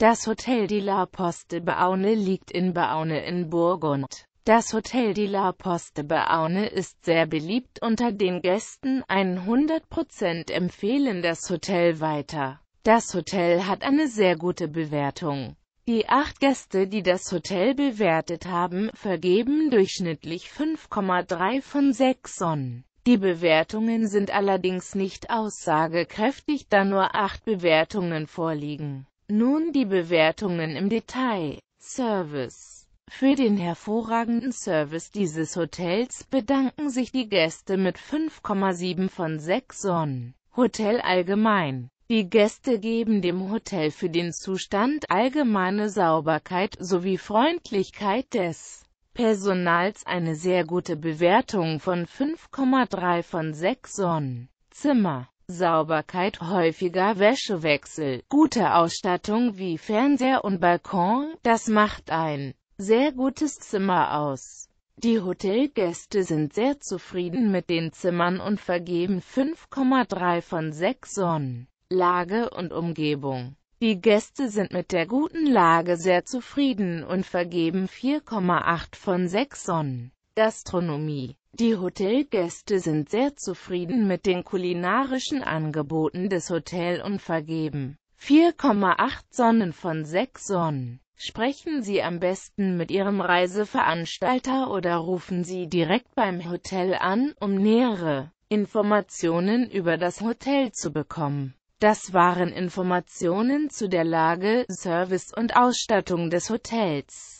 Das Hotel de la Poste Baune liegt in Baune in Burgund. Das Hotel de la Poste Baune ist sehr beliebt unter den Gästen, 100% empfehlen das Hotel weiter. Das Hotel hat eine sehr gute Bewertung. Die acht Gäste, die das Hotel bewertet haben, vergeben durchschnittlich 5,3 von 6 Sonnen. Die Bewertungen sind allerdings nicht aussagekräftig, da nur acht Bewertungen vorliegen. Nun die Bewertungen im Detail. Service für den hervorragenden Service dieses Hotels bedanken sich die Gäste mit 5,7 von 6 Sonnen. Hotel allgemein. Die Gäste geben dem Hotel für den Zustand allgemeine Sauberkeit sowie Freundlichkeit des Personals eine sehr gute Bewertung von 5,3 von 6 Sonnen. Zimmer Sauberkeit, häufiger Wäschewechsel, gute Ausstattung wie Fernseher und Balkon, das macht ein sehr gutes Zimmer aus. Die Hotelgäste sind sehr zufrieden mit den Zimmern und vergeben 5,3 von 6 Sonnen. Lage und Umgebung Die Gäste sind mit der guten Lage sehr zufrieden und vergeben 4,8 von 6 Sonnen. Gastronomie die Hotelgäste sind sehr zufrieden mit den kulinarischen Angeboten des Hotels und vergeben 4,8 Sonnen von 6 Sonnen. Sprechen Sie am besten mit Ihrem Reiseveranstalter oder rufen Sie direkt beim Hotel an, um nähere Informationen über das Hotel zu bekommen. Das waren Informationen zu der Lage, Service und Ausstattung des Hotels.